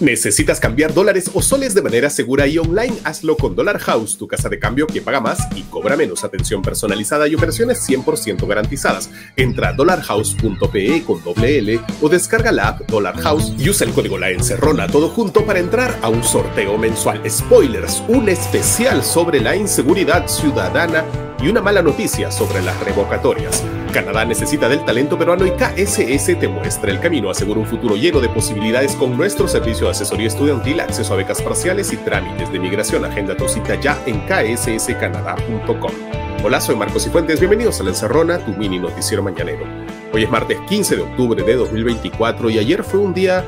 ¿Necesitas cambiar dólares o soles de manera segura y online? Hazlo con Dollar House, tu casa de cambio que paga más y cobra menos. Atención personalizada y operaciones 100% garantizadas. Entra a dollarhouse.pe con doble L o descarga la app Dollar House y usa el código La Encerrona todo junto para entrar a un sorteo mensual. Spoilers, un especial sobre la inseguridad ciudadana y una mala noticia sobre las revocatorias. Canadá necesita del talento peruano y KSS te muestra el camino, asegura un futuro lleno de posibilidades con nuestro servicio de asesoría estudiantil, acceso a becas parciales y trámites de migración. Agenda tu cita ya en ksscanadá.com. Hola, soy Marcos Cifuentes, bienvenidos a La Encerrona, tu mini noticiero mañanero. Hoy es martes 15 de octubre de 2024 y ayer fue un día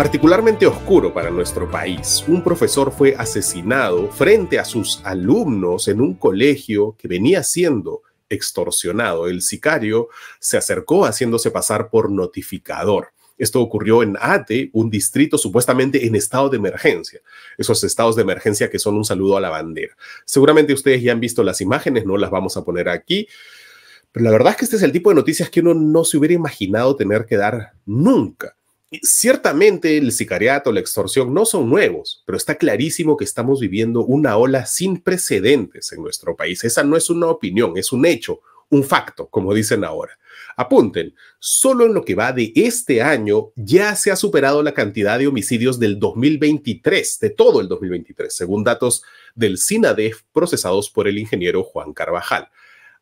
particularmente oscuro para nuestro país. Un profesor fue asesinado frente a sus alumnos en un colegio que venía siendo extorsionado. El sicario se acercó haciéndose pasar por notificador. Esto ocurrió en Ate, un distrito supuestamente en estado de emergencia. Esos estados de emergencia que son un saludo a la bandera. Seguramente ustedes ya han visto las imágenes, no las vamos a poner aquí. Pero la verdad es que este es el tipo de noticias que uno no se hubiera imaginado tener que dar nunca. Ciertamente el sicariato, la extorsión no son nuevos, pero está clarísimo que estamos viviendo una ola sin precedentes en nuestro país. Esa no es una opinión, es un hecho, un facto, como dicen ahora. Apunten, solo en lo que va de este año ya se ha superado la cantidad de homicidios del 2023, de todo el 2023, según datos del SINADEF procesados por el ingeniero Juan Carvajal.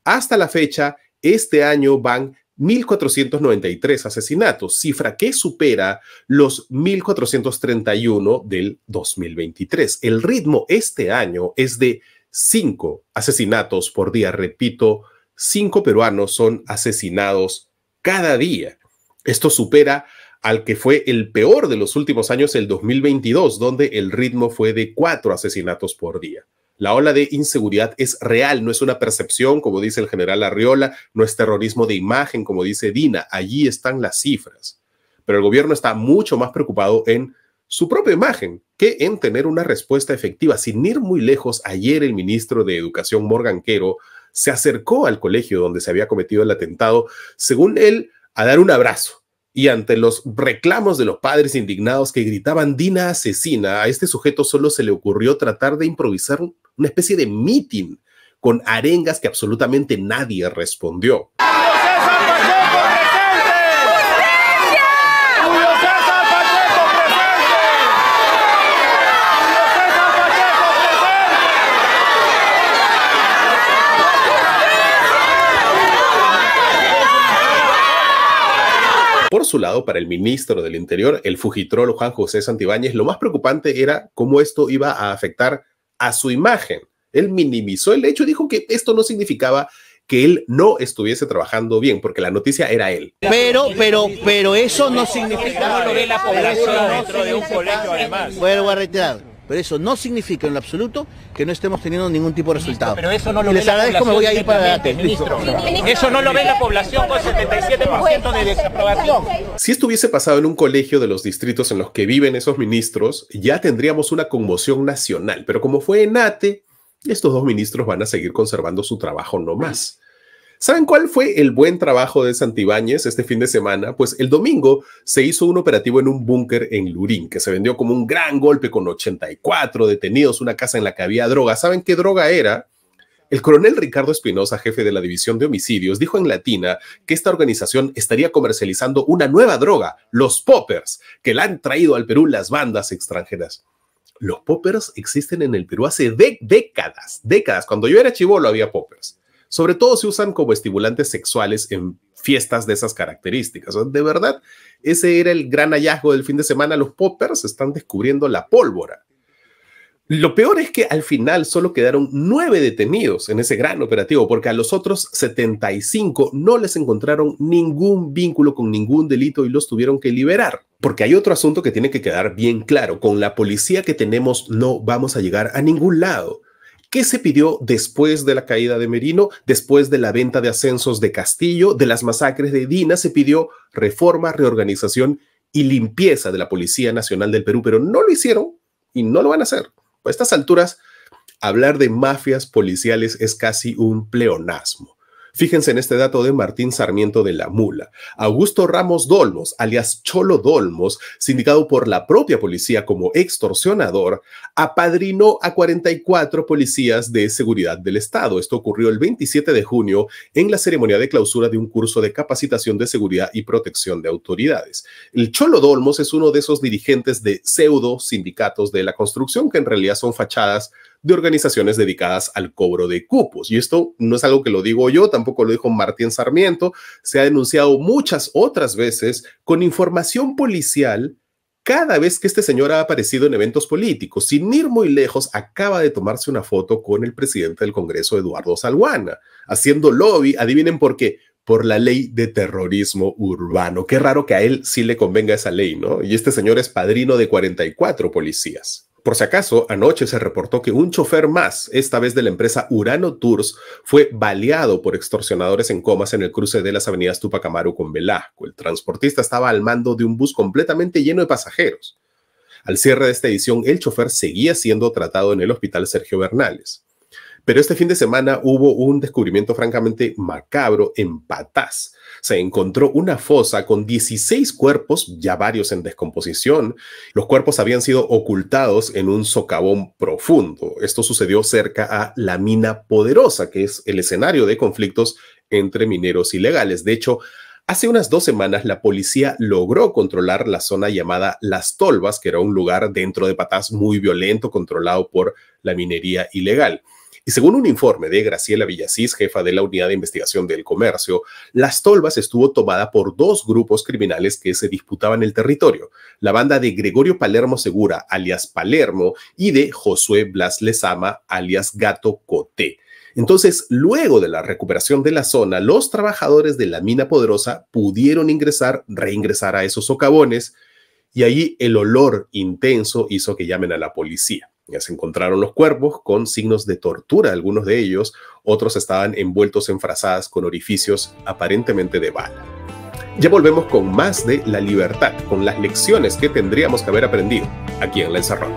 Hasta la fecha, este año van 1.493 asesinatos, cifra que supera los 1.431 del 2023. El ritmo este año es de 5 asesinatos por día. Repito, 5 peruanos son asesinados cada día. Esto supera al que fue el peor de los últimos años, el 2022, donde el ritmo fue de 4 asesinatos por día. La ola de inseguridad es real, no es una percepción, como dice el general Arriola, no es terrorismo de imagen, como dice Dina. Allí están las cifras. Pero el gobierno está mucho más preocupado en su propia imagen que en tener una respuesta efectiva. Sin ir muy lejos, ayer el ministro de Educación, Morgan Quero, se acercó al colegio donde se había cometido el atentado, según él, a dar un abrazo y ante los reclamos de los padres indignados que gritaban Dina asesina, a este sujeto solo se le ocurrió tratar de improvisar una especie de mitin con arengas que absolutamente nadie respondió. su lado para el ministro del Interior, el Fujitrólo Juan José Santibáñez, lo más preocupante era cómo esto iba a afectar a su imagen. Él minimizó el hecho, dijo que esto no significaba que él no estuviese trabajando bien, porque la noticia era él. Pero, pero, pero eso no significa... No lo la población dentro de un pero eso no significa en lo absoluto que no estemos teniendo ningún tipo de resultado. Pero eso no lo Les ve agradezco, la población me voy a ir para Eso no lo ve la población con 77% de desaprobación. Si esto hubiese pasado en un colegio de los distritos en los que viven esos ministros, ya tendríamos una conmoción nacional. Pero como fue en ATE, estos dos ministros van a seguir conservando su trabajo no más ¿Saben cuál fue el buen trabajo de Santibáñez este fin de semana? Pues el domingo se hizo un operativo en un búnker en Lurín, que se vendió como un gran golpe con 84 detenidos, una casa en la que había droga. ¿Saben qué droga era? El coronel Ricardo Espinosa, jefe de la División de Homicidios, dijo en Latina que esta organización estaría comercializando una nueva droga, los poppers, que la han traído al Perú las bandas extranjeras. Los poppers existen en el Perú hace décadas, décadas. Cuando yo era chivolo había poppers sobre todo se usan como estimulantes sexuales en fiestas de esas características. de verdad, ese era el gran hallazgo del fin de semana. Los poppers están descubriendo la pólvora. Lo peor es que al final solo quedaron nueve detenidos en ese gran operativo, porque a los otros 75 no les encontraron ningún vínculo con ningún delito y los tuvieron que liberar. Porque hay otro asunto que tiene que quedar bien claro, con la policía que tenemos no vamos a llegar a ningún lado. ¿Qué se pidió después de la caída de Merino, después de la venta de ascensos de Castillo, de las masacres de Dina? Se pidió reforma, reorganización y limpieza de la Policía Nacional del Perú, pero no lo hicieron y no lo van a hacer. A estas alturas, hablar de mafias policiales es casi un pleonasmo. Fíjense en este dato de Martín Sarmiento de la Mula. Augusto Ramos Dolmos, alias Cholo Dolmos, sindicado por la propia policía como extorsionador, apadrinó a 44 policías de seguridad del Estado. Esto ocurrió el 27 de junio en la ceremonia de clausura de un curso de capacitación de seguridad y protección de autoridades. El Cholo Dolmos es uno de esos dirigentes de pseudo sindicatos de la construcción que en realidad son fachadas de organizaciones dedicadas al cobro de cupos. Y esto no es algo que lo digo yo, tampoco lo dijo Martín Sarmiento, se ha denunciado muchas otras veces con información policial cada vez que este señor ha aparecido en eventos políticos. Sin ir muy lejos, acaba de tomarse una foto con el presidente del Congreso, Eduardo Salguana, haciendo lobby, adivinen por qué, por la ley de terrorismo urbano. Qué raro que a él sí le convenga esa ley, ¿no? Y este señor es padrino de 44 policías. Por si acaso, anoche se reportó que un chofer más, esta vez de la empresa Urano Tours, fue baleado por extorsionadores en comas en el cruce de las avenidas Tupac Amaru con Velasco. El transportista estaba al mando de un bus completamente lleno de pasajeros. Al cierre de esta edición, el chofer seguía siendo tratado en el hospital Sergio Bernales. Pero este fin de semana hubo un descubrimiento francamente macabro en Patás. Se encontró una fosa con 16 cuerpos, ya varios en descomposición. Los cuerpos habían sido ocultados en un socavón profundo. Esto sucedió cerca a la mina poderosa, que es el escenario de conflictos entre mineros ilegales. De hecho, Hace unas dos semanas la policía logró controlar la zona llamada Las Tolvas, que era un lugar dentro de Patás muy violento controlado por la minería ilegal. Y según un informe de Graciela Villasís, jefa de la Unidad de Investigación del Comercio, Las Tolvas estuvo tomada por dos grupos criminales que se disputaban el territorio, la banda de Gregorio Palermo Segura, alias Palermo, y de Josué Blas Lezama, alias Gato Coté. Entonces, luego de la recuperación de la zona, los trabajadores de la mina poderosa pudieron ingresar, reingresar a esos socavones y ahí el olor intenso hizo que llamen a la policía. Ya se encontraron los cuerpos con signos de tortura, algunos de ellos, otros estaban envueltos en frazadas con orificios aparentemente de bala. Ya volvemos con más de la libertad, con las lecciones que tendríamos que haber aprendido aquí en La encerrada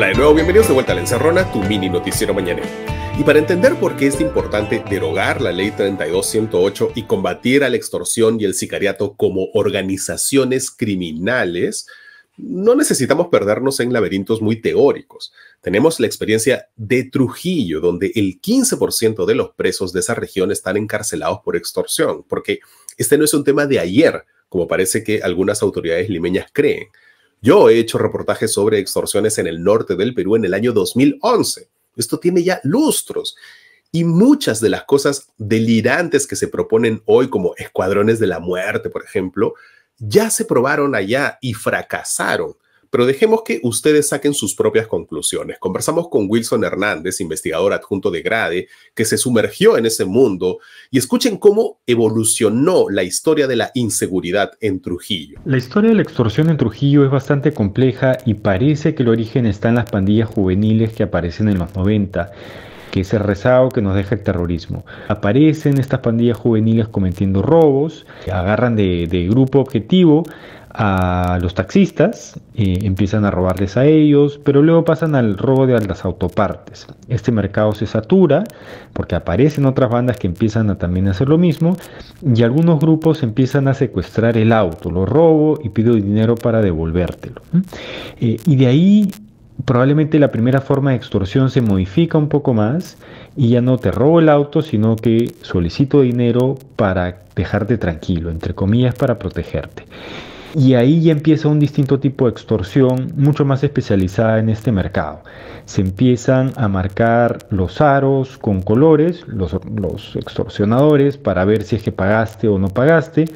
Hola de nuevo, bienvenidos de vuelta a La Encerrona, tu mini noticiero mañanero. Y para entender por qué es importante derogar la ley 32108 y combatir a la extorsión y el sicariato como organizaciones criminales, no necesitamos perdernos en laberintos muy teóricos. Tenemos la experiencia de Trujillo, donde el 15% de los presos de esa región están encarcelados por extorsión, porque este no es un tema de ayer, como parece que algunas autoridades limeñas creen. Yo he hecho reportajes sobre extorsiones en el norte del Perú en el año 2011. Esto tiene ya lustros. Y muchas de las cosas delirantes que se proponen hoy, como escuadrones de la muerte, por ejemplo, ya se probaron allá y fracasaron pero dejemos que ustedes saquen sus propias conclusiones. Conversamos con Wilson Hernández, investigador adjunto de Grade, que se sumergió en ese mundo y escuchen cómo evolucionó la historia de la inseguridad en Trujillo. La historia de la extorsión en Trujillo es bastante compleja y parece que el origen está en las pandillas juveniles que aparecen en los 90 que es el rezago que nos deja el terrorismo. Aparecen estas pandillas juveniles cometiendo robos, agarran de grupo objetivo, a los taxistas, empiezan a robarles a ellos, pero luego pasan al robo de las autopartes. Este mercado se satura porque aparecen otras bandas que empiezan a también hacer lo mismo y algunos grupos empiezan a secuestrar el auto, lo robo y pido dinero para devolvértelo. Eh, y de ahí probablemente la primera forma de extorsión se modifica un poco más y ya no te robo el auto, sino que solicito dinero para dejarte tranquilo, entre comillas, para protegerte. Y ahí ya empieza un distinto tipo de extorsión mucho más especializada en este mercado. Se empiezan a marcar los aros con colores, los, extorsionadores, para ver si es que pagaste o no pagaste.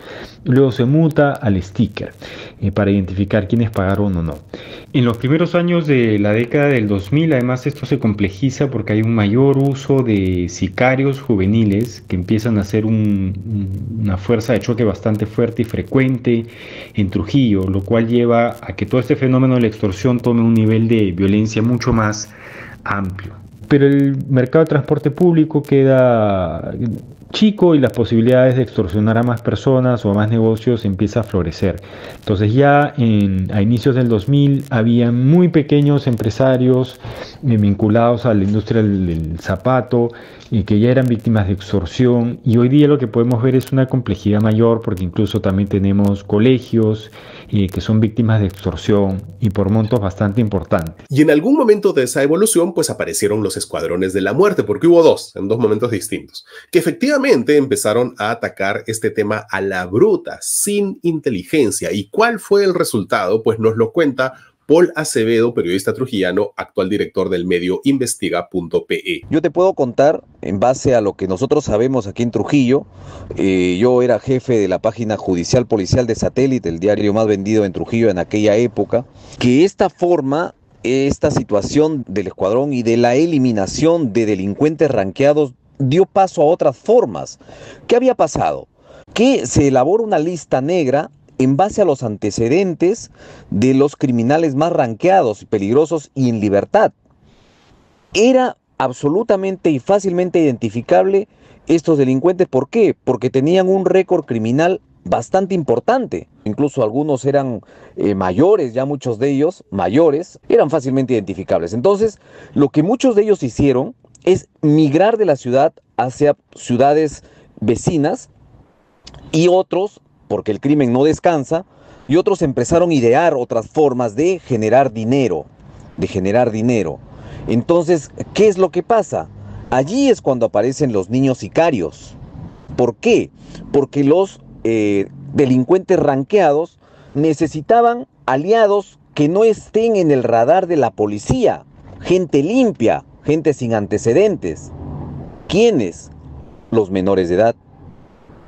Luego se muta al sticker eh, para identificar quiénes pagaron o no. En los primeros años de la década del 2000, además, esto se complejiza porque hay un mayor uso de sicarios juveniles que empiezan a ser una fuerza de choque bastante fuerte y frecuente en Trujillo, lo cual lleva a que todo este fenómeno de la extorsión tome un nivel de violencia mucho más amplio. Pero el mercado de transporte público queda chico y las posibilidades de extorsionar a más personas o a más negocios empieza a florecer. Entonces ya a inicios del 2000 había muy pequeños empresarios eh, vinculados a la industria del, zapato y que ya eran víctimas de extorsión y hoy día lo que podemos ver es una complejidad mayor porque incluso también tenemos colegios eh, que son víctimas de extorsión y por montos bastante importantes. Y en algún momento de esa evolución pues aparecieron los escuadrones de la muerte porque hubo dos en dos momentos distintos que efectivamente empezaron a atacar este tema a la bruta, sin inteligencia. ¿Y cuál fue el resultado? Pues nos lo cuenta Paul Acevedo, periodista trujillano, actual director del medio investiga.pe. Yo te puedo contar, en base a lo que nosotros sabemos aquí en Trujillo, eh, yo era jefe de la página judicial policial de satélite, el diario más vendido en Trujillo en aquella época, que esta forma, esta situación del escuadrón y de la eliminación de delincuentes ranqueados dio paso a otras formas. ¿Qué había pasado? Que se elabora una lista negra en base a los antecedentes de los criminales más ranqueados, peligrosos y en libertad. Era absolutamente y fácilmente identificable estos delincuentes. ¿Por qué? Porque tenían un récord criminal bastante importante. Incluso algunos eran eh, mayores, ya muchos de ellos mayores, eran fácilmente identificables. Entonces, lo que muchos de ellos hicieron es migrar de la ciudad hacia ciudades vecinas y otros, porque el crimen no descansa, y otros empezaron a idear otras formas de generar dinero, de generar dinero. Entonces, ¿qué es lo que pasa? Allí es cuando aparecen los niños sicarios. ¿Por qué? Porque los eh, delincuentes ranqueados necesitaban aliados que no estén en el radar de la policía, gente limpia, gente sin antecedentes. ¿Quiénes? Los menores de edad,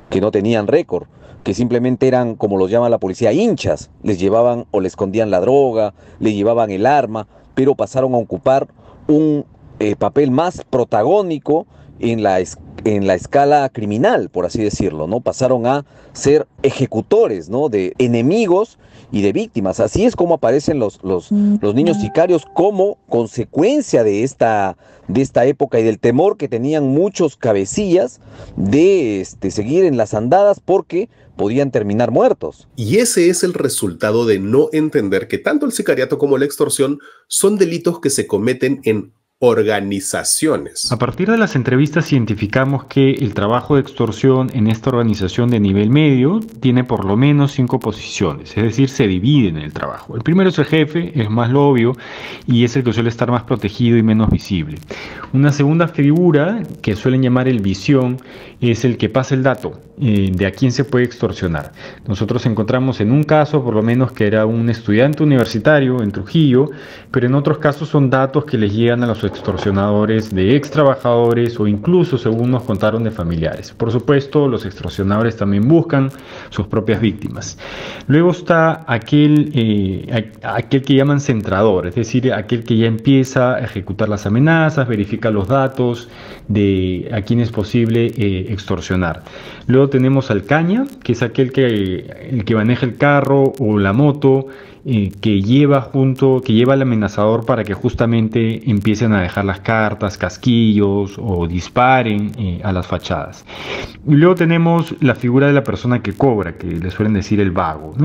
que no tenían récord, que simplemente eran, como los llama la policía, hinchas. Les llevaban o le escondían la droga, le llevaban el arma, pero pasaron a ocupar un eh, papel más protagónico en la, en la escala criminal, por así decirlo, ¿no? Pasaron a ser ejecutores, ¿no? De enemigos y de víctimas. Así es como aparecen los, los, los niños sicarios como consecuencia de esta, de esta época y del temor que tenían muchos cabecillas de este, seguir en las andadas porque podían terminar muertos. Y ese es el resultado de no entender que tanto el sicariato como la extorsión son delitos que se cometen en organizaciones. A partir de las entrevistas identificamos que el trabajo de extorsión en esta organización de nivel medio tiene por lo menos cinco posiciones, es decir, se divide en el trabajo. El primero es el jefe, es más lo obvio y es el que suele estar más protegido y menos visible. Una segunda figura que suelen llamar el visión es el que pasa el dato eh, de a quién se puede extorsionar. Nosotros encontramos en un caso por lo menos que era un estudiante universitario en Trujillo, pero en otros casos son datos que les llegan a los extorsionadores de ex trabajadores o incluso, según nos contaron, de familiares. Por supuesto, los extorsionadores también buscan sus propias víctimas. Luego está aquel, eh, aquel que llaman centrador, es decir, aquel que ya empieza a ejecutar las amenazas, verifica los datos de a quién es posible eh, extorsionar. Luego tenemos al caña, que es aquel que, el que maneja el carro o la moto eh, que lleva junto, que lleva al amenazador para que justamente empiecen a dejar las cartas, casquillos o disparen eh, a las fachadas. Y luego tenemos la figura de la persona que cobra, que le suelen decir el vago.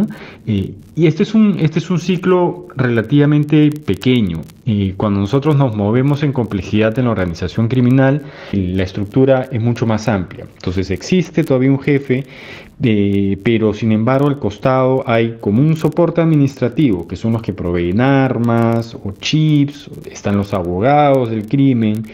Eh, y este este es un ciclo relativamente pequeño. Y cuando nosotros nos movemos en complejidad en la organización criminal, la estructura es mucho más amplia. Entonces existe todavía un jefe, eh, pero sin embargo al costado hay como un soporte administrativo, que son los que proveen armas o chips, están los abogados del crimen,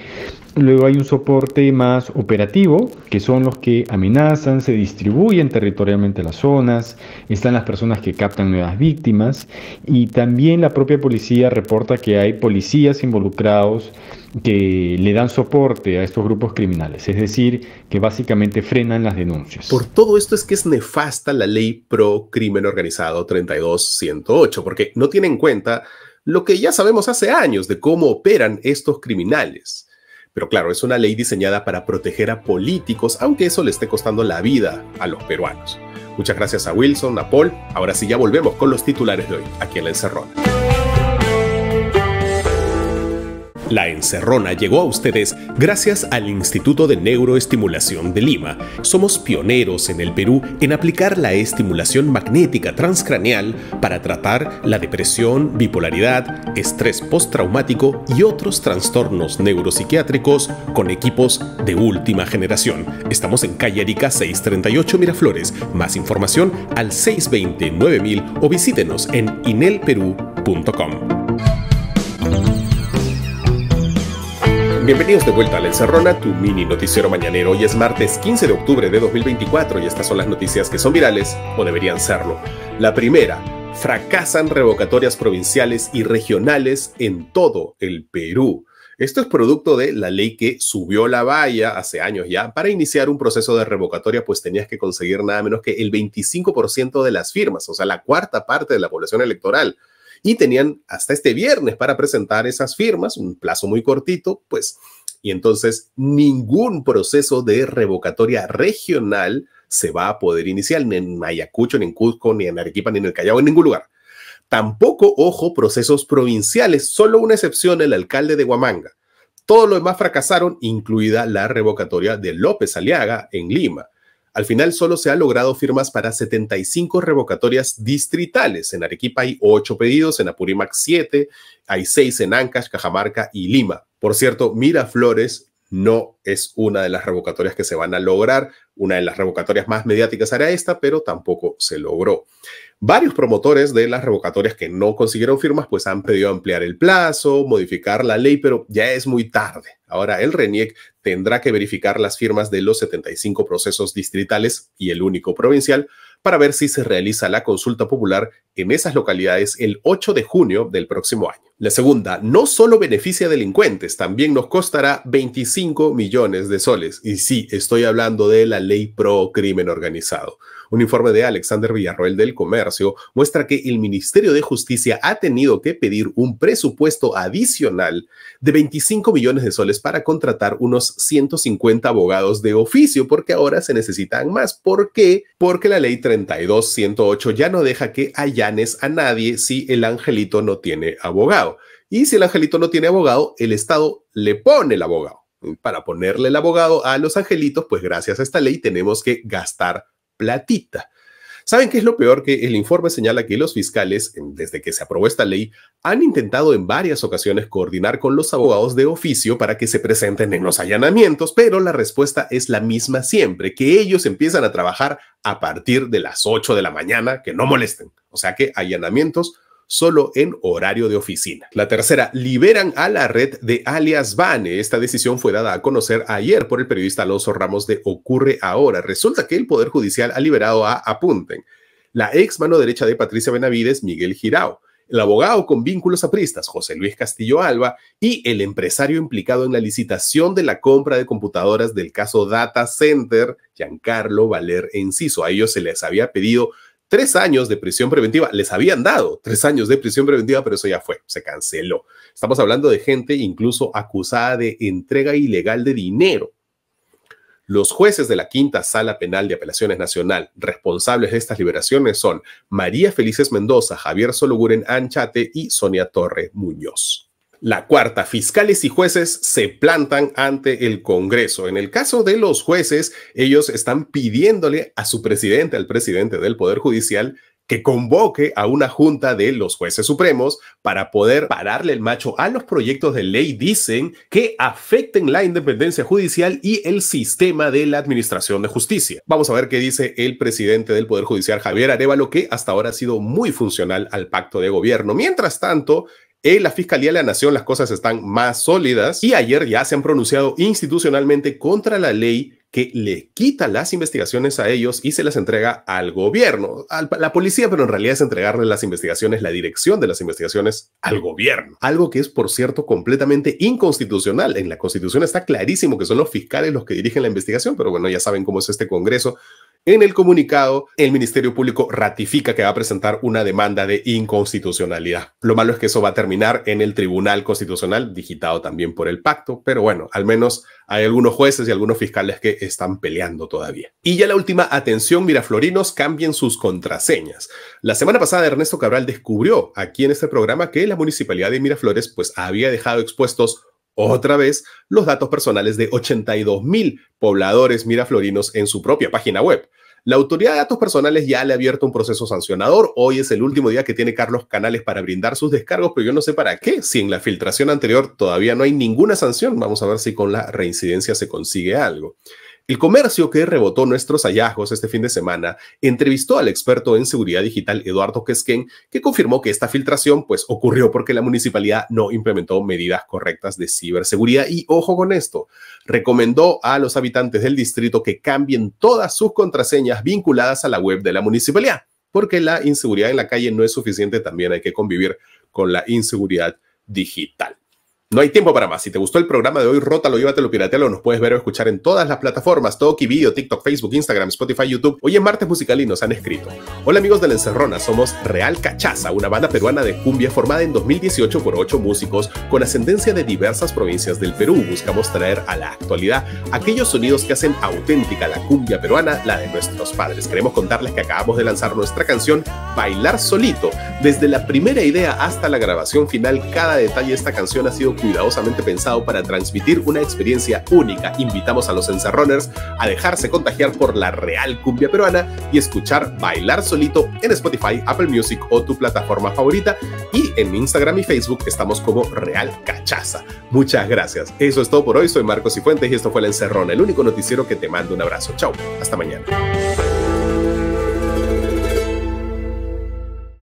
Luego hay un soporte más operativo, que son los que amenazan, se distribuyen territorialmente las zonas, están las personas que captan nuevas víctimas y también la propia policía reporta que hay policías involucrados que le dan soporte a estos grupos criminales, es decir, que básicamente frenan las denuncias. Por todo esto es que es nefasta la ley pro crimen organizado 32108, porque no tiene en cuenta lo que ya sabemos hace años de cómo operan estos criminales pero claro, es una ley diseñada para proteger a políticos, aunque eso le esté costando la vida a los peruanos. Muchas gracias a Wilson, a Paul. Ahora sí, ya volvemos con los titulares de hoy, aquí en La Encerrona. La encerrona llegó a ustedes gracias al Instituto de Neuroestimulación de Lima. Somos pioneros en el Perú en aplicar la estimulación magnética transcraneal para tratar la depresión, bipolaridad, estrés postraumático y otros trastornos neuropsiquiátricos con equipos de última generación. Estamos en calle Arica 638 Miraflores. Más información al 620 9000 o visítenos en inelperú.com. Bienvenidos de vuelta a La Encerrona, tu mini noticiero mañanero. Hoy es martes 15 de octubre de 2024 y estas son las noticias que son virales o deberían serlo. La primera, fracasan revocatorias provinciales y regionales en todo el Perú. Esto es producto de la ley que subió la valla hace años ya. Para iniciar un proceso de revocatoria, pues tenías que conseguir nada menos que el 25% de las firmas, o sea, la cuarta parte de la población electoral y tenían hasta este viernes para presentar esas firmas, un plazo muy cortito, pues, y entonces ningún proceso de revocatoria regional se va a poder iniciar ni en Mayacucho, ni en Cuzco, ni en Arequipa, ni en el Callao, en ningún lugar. Tampoco, ojo, procesos provinciales, solo una excepción, el alcalde de Huamanga. Todos lo demás fracasaron, incluida la revocatoria de López Aliaga en Lima. Al final solo se han logrado firmas para 75 revocatorias distritales. En Arequipa hay 8 pedidos, en Apurímac 7, hay 6 en Ancash, Cajamarca y Lima. Por cierto, Miraflores no es una de las revocatorias que se van a lograr. Una de las revocatorias más mediáticas era esta, pero tampoco se logró. Varios promotores de las revocatorias que no consiguieron firmas, pues han pedido ampliar el plazo, modificar la ley, pero ya es muy tarde. Ahora el RENIEC tendrá que verificar las firmas de los 75 procesos distritales y el único provincial para ver si se realiza la consulta popular en esas localidades el 8 de junio del próximo año. La segunda, no solo beneficia a delincuentes, también nos costará 25 millones de soles. Y sí, estoy hablando de la ley pro crimen organizado. Un informe de Alexander Villarroel del Comercio muestra que el Ministerio de Justicia ha tenido que pedir un presupuesto adicional de 25 millones de soles para contratar unos 150 abogados de oficio, porque ahora se necesitan más. ¿Por qué? Porque la ley 32108 ya no deja que allanes a nadie si el angelito no tiene abogado. Y si el angelito no tiene abogado, el Estado le pone el abogado. Para ponerle el abogado a los angelitos, pues gracias a esta ley tenemos que gastar platita. ¿Saben qué es lo peor? Que el informe señala que los fiscales, desde que se aprobó esta ley, han intentado en varias ocasiones coordinar con los abogados de oficio para que se presenten en los allanamientos, pero la respuesta es la misma siempre, que ellos empiezan a trabajar a partir de las 8 de la mañana, que no molesten. O sea que allanamientos solo en horario de oficina. La tercera, liberan a la red de alias Bane. Esta decisión fue dada a conocer ayer por el periodista Alonso Ramos de Ocurre Ahora. Resulta que el Poder Judicial ha liberado a Apunten, la ex mano derecha de Patricia Benavides, Miguel Girao el abogado con vínculos apristas José Luis Castillo Alba y el empresario implicado en la licitación de la compra de computadoras del caso Data Center, Giancarlo Valer Enciso. A ellos se les había pedido Tres años de prisión preventiva, les habían dado tres años de prisión preventiva, pero eso ya fue, se canceló. Estamos hablando de gente incluso acusada de entrega ilegal de dinero. Los jueces de la Quinta Sala Penal de Apelaciones Nacional responsables de estas liberaciones son María Felices Mendoza, Javier Sologuren Anchate y Sonia Torre Muñoz. La cuarta, fiscales y jueces se plantan ante el Congreso. En el caso de los jueces, ellos están pidiéndole a su presidente, al presidente del Poder Judicial, que convoque a una junta de los jueces supremos para poder pararle el macho a los proyectos de ley, dicen, que afecten la independencia judicial y el sistema de la administración de justicia. Vamos a ver qué dice el presidente del Poder Judicial, Javier Arevalo, que hasta ahora ha sido muy funcional al pacto de gobierno. Mientras tanto, en la Fiscalía de la Nación las cosas están más sólidas y ayer ya se han pronunciado institucionalmente contra la ley que le quita las investigaciones a ellos y se las entrega al gobierno, a la policía, pero en realidad es entregarle las investigaciones, la dirección de las investigaciones al gobierno. Algo que es, por cierto, completamente inconstitucional. En la Constitución está clarísimo que son los fiscales los que dirigen la investigación, pero bueno, ya saben cómo es este Congreso, en el comunicado, el Ministerio Público ratifica que va a presentar una demanda de inconstitucionalidad. Lo malo es que eso va a terminar en el Tribunal Constitucional, digitado también por el pacto, pero bueno, al menos hay algunos jueces y algunos fiscales que están peleando todavía. Y ya la última, atención, Miraflorinos, cambien sus contraseñas. La semana pasada Ernesto Cabral descubrió aquí en este programa que la municipalidad de Miraflores pues había dejado expuestos otra vez los datos personales de 82 mil pobladores miraflorinos en su propia página web. La Autoridad de Datos Personales ya le ha abierto un proceso sancionador. Hoy es el último día que tiene Carlos Canales para brindar sus descargos, pero yo no sé para qué. Si en la filtración anterior todavía no hay ninguna sanción, vamos a ver si con la reincidencia se consigue algo. El comercio que rebotó nuestros hallazgos este fin de semana entrevistó al experto en seguridad digital Eduardo Quesquén, que confirmó que esta filtración pues, ocurrió porque la municipalidad no implementó medidas correctas de ciberseguridad. Y ojo con esto, recomendó a los habitantes del distrito que cambien todas sus contraseñas vinculadas a la web de la municipalidad, porque la inseguridad en la calle no es suficiente, también hay que convivir con la inseguridad digital. No hay tiempo para más. Si te gustó el programa de hoy, rótalo, llévatelo, piratealo. Nos puedes ver o escuchar en todas las plataformas: Toki, Video, TikTok, Facebook, Instagram, Spotify, YouTube. Hoy en martes musical y nos han escrito. Hola, amigos de la Encerrona. Somos Real Cachaza, una banda peruana de cumbia formada en 2018 por ocho músicos con ascendencia de diversas provincias del Perú. Buscamos traer a la actualidad aquellos sonidos que hacen auténtica la cumbia peruana, la de nuestros padres. Queremos contarles que acabamos de lanzar nuestra canción Bailar Solito. Desde la primera idea hasta la grabación final, cada detalle de esta canción ha sido cuidadosamente pensado para transmitir una experiencia única. Invitamos a los encerroners a dejarse contagiar por la real cumbia peruana y escuchar Bailar Solito en Spotify, Apple Music o tu plataforma favorita. Y en Instagram y Facebook estamos como Real Cachaza. Muchas gracias. Eso es todo por hoy. Soy Marcos Cifuentes y esto fue La Encerrona, el único noticiero que te mando un abrazo. Chao. Hasta mañana.